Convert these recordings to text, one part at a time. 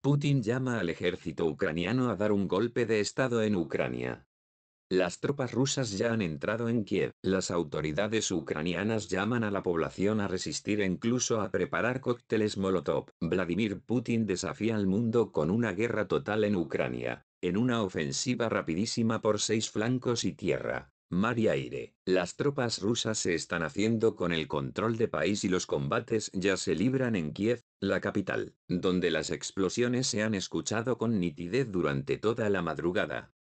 Putin llama al ejército ucraniano a dar un golpe de Estado en Ucrania. Las tropas rusas ya han entrado en Kiev, las autoridades ucranianas llaman a la población a resistir incluso a preparar cócteles Molotov. Vladimir Putin desafía al mundo con una guerra total en Ucrania, en una ofensiva rapidísima por seis flancos y tierra. Mar y aire. Las tropas rusas se están haciendo con el control de país y los combates ya se libran en Kiev, la capital, donde las explosiones se han escuchado con nitidez durante toda la madrugada.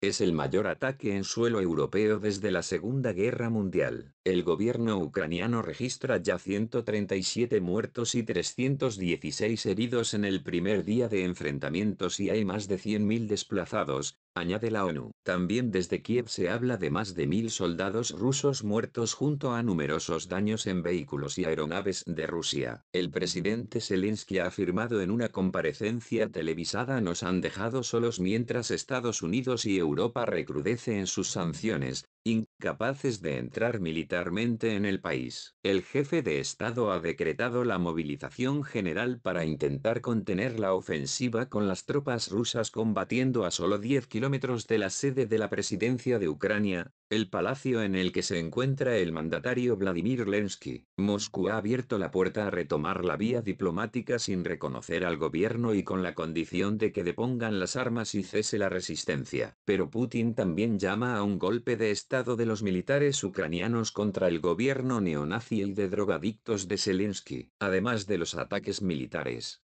Es el mayor ataque en suelo europeo desde la Segunda Guerra Mundial. El gobierno ucraniano registra ya 137 muertos y 316 heridos en el primer día de enfrentamientos y hay más de 100.000 desplazados, añade la ONU. También desde Kiev se habla de más de mil soldados rusos muertos junto a numerosos daños en vehículos y aeronaves de Rusia. El presidente Zelensky ha afirmado en una comparecencia televisada nos han dejado solos mientras Estados Unidos y Europa recrudece en sus sanciones, incapaces de entrar militarmente en el país. El jefe de Estado ha decretado la movilización general para intentar contener la ofensiva con las tropas rusas combatiendo a solo 10 kilómetros de la sede de la presidencia de Ucrania, el palacio en el que se encuentra el mandatario Vladimir Lensky, Moscú ha abierto la puerta a retomar la vía diplomática sin reconocer al gobierno y con la condición de que depongan las armas y cese la resistencia. Pero Putin también llama a un golpe de estado de los militares ucranianos contra el gobierno neonazi y de drogadictos de Zelensky, además de los ataques militares.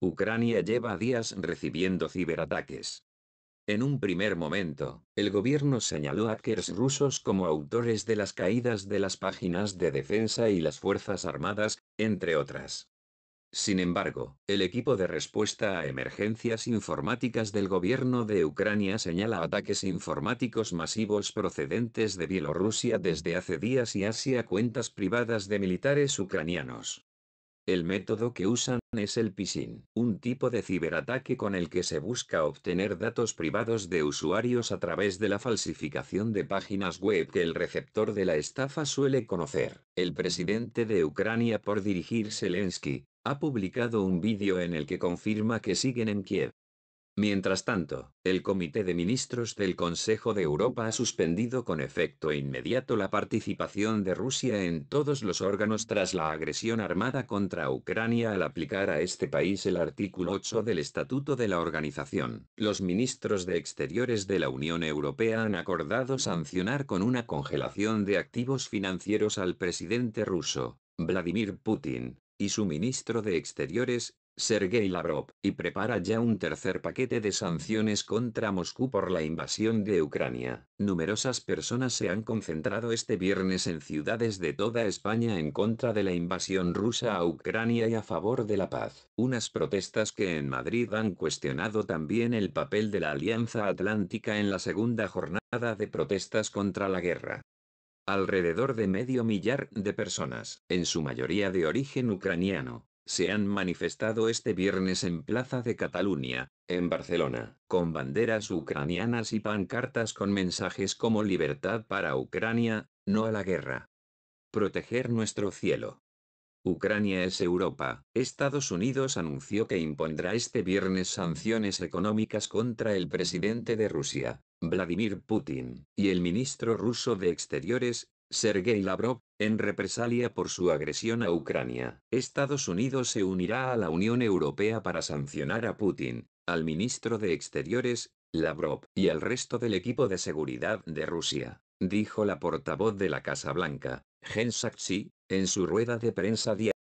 Ucrania lleva días recibiendo ciberataques. En un primer momento, el gobierno señaló a hackers rusos como autores de las caídas de las páginas de defensa y las Fuerzas Armadas, entre otras. Sin embargo, el equipo de respuesta a emergencias informáticas del gobierno de Ucrania señala ataques informáticos masivos procedentes de Bielorrusia desde hace días y hacia cuentas privadas de militares ucranianos. El método que usan es el phishing, un tipo de ciberataque con el que se busca obtener datos privados de usuarios a través de la falsificación de páginas web que el receptor de la estafa suele conocer. El presidente de Ucrania por dirigir Zelensky, ha publicado un vídeo en el que confirma que siguen en Kiev. Mientras tanto, el Comité de Ministros del Consejo de Europa ha suspendido con efecto inmediato la participación de Rusia en todos los órganos tras la agresión armada contra Ucrania al aplicar a este país el artículo 8 del Estatuto de la Organización. Los ministros de Exteriores de la Unión Europea han acordado sancionar con una congelación de activos financieros al presidente ruso, Vladimir Putin, y su ministro de Exteriores, Sergei Lavrov, y prepara ya un tercer paquete de sanciones contra Moscú por la invasión de Ucrania. Numerosas personas se han concentrado este viernes en ciudades de toda España en contra de la invasión rusa a Ucrania y a favor de la paz. Unas protestas que en Madrid han cuestionado también el papel de la Alianza Atlántica en la segunda jornada de protestas contra la guerra alrededor de medio millar de personas, en su mayoría de origen ucraniano, se han manifestado este viernes en Plaza de Cataluña, en Barcelona, con banderas ucranianas y pancartas con mensajes como libertad para Ucrania, no a la guerra. Proteger nuestro cielo. Ucrania es Europa. Estados Unidos anunció que impondrá este viernes sanciones económicas contra el presidente de Rusia, Vladimir Putin, y el ministro ruso de Exteriores, Sergei Lavrov, en represalia por su agresión a Ucrania, Estados Unidos se unirá a la Unión Europea para sancionar a Putin, al ministro de Exteriores, Lavrov, y al resto del equipo de seguridad de Rusia, dijo la portavoz de la Casa Blanca, Jen Psaki, en su rueda de prensa diaria.